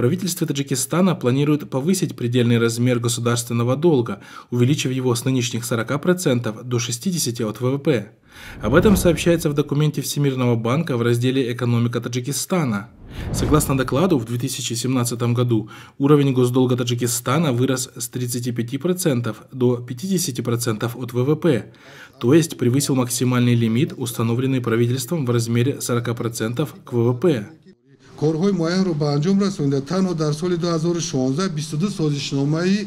Правительство Таджикистана планирует повысить предельный размер государственного долга, увеличив его с нынешних 40% до 60% от ВВП. Об этом сообщается в документе Всемирного банка в разделе «Экономика Таджикистана». Согласно докладу, в 2017 году уровень госдолга Таджикистана вырос с 35% до 50% от ВВП, то есть превысил максимальный лимит, установленный правительством в размере 40% к ВВП корҳои муайянро ба анҷом расонида танҳо дар соли 2016 22 созишномаи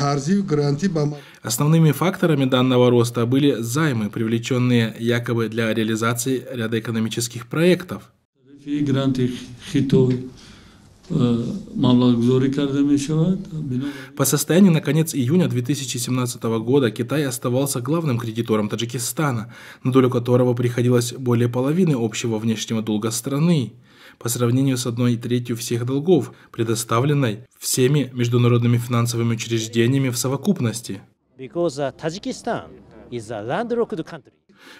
қарзию грантӣ ба Основными факторами данного роста были займы, привлеченные якобы для реализации ряда экономических проектов. Э, а по состоянию на конец июня 2017 года Китай оставался главным кредитором Таджикистана, на долю которого приходилось более половины общего внешнего долга страны по сравнению с одной третью всех долгов, предоставленной всеми международными финансовыми учреждениями в совокупности. Because, uh,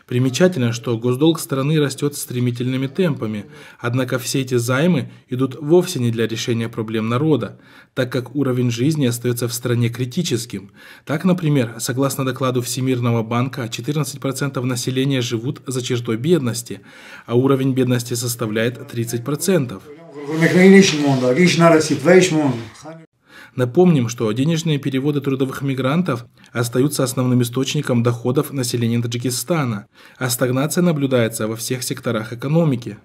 Примечательно, что госдолг страны растет стремительными темпами, однако все эти займы идут вовсе не для решения проблем народа, так как уровень жизни остается в стране критическим. Так, например, согласно докладу Всемирного банка, 14% населения живут за чертой бедности, а уровень бедности составляет 30%. Напомним, что денежные переводы трудовых мигрантов остаются основным источником доходов населения Таджикистана, а стагнация наблюдается во всех секторах экономики.